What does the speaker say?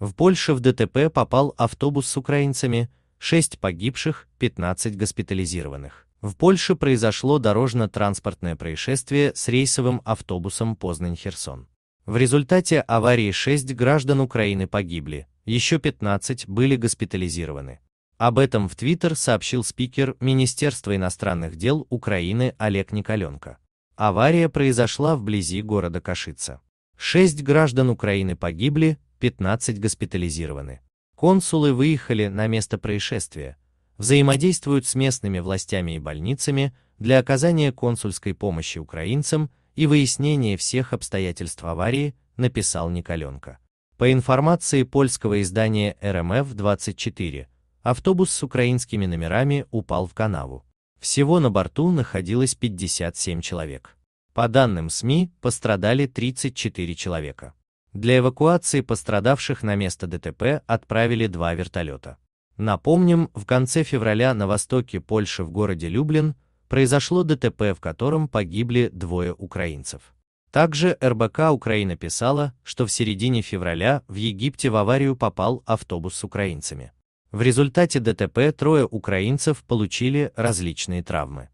В Польше в ДТП попал автобус с украинцами, 6 погибших, 15 госпитализированных. В Польше произошло дорожно-транспортное происшествие с рейсовым автобусом Познань-Херсон. В результате аварии 6 граждан Украины погибли, еще 15 были госпитализированы. Об этом в Твиттер сообщил спикер Министерства иностранных дел Украины Олег Николенко. Авария произошла вблизи города Кашица. Шесть граждан Украины погибли, 15 госпитализированы. Консулы выехали на место происшествия, взаимодействуют с местными властями и больницами для оказания консульской помощи украинцам и выяснения всех обстоятельств аварии, написал Николенко. По информации польского издания РМФ-24, эм автобус с украинскими номерами упал в канаву. Всего на борту находилось 57 человек. По данным СМИ, пострадали 34 человека. Для эвакуации пострадавших на место ДТП отправили два вертолета. Напомним, в конце февраля на востоке Польши в городе Люблин произошло ДТП, в котором погибли двое украинцев. Также РБК Украина писала, что в середине февраля в Египте в аварию попал автобус с украинцами. В результате ДТП трое украинцев получили различные травмы.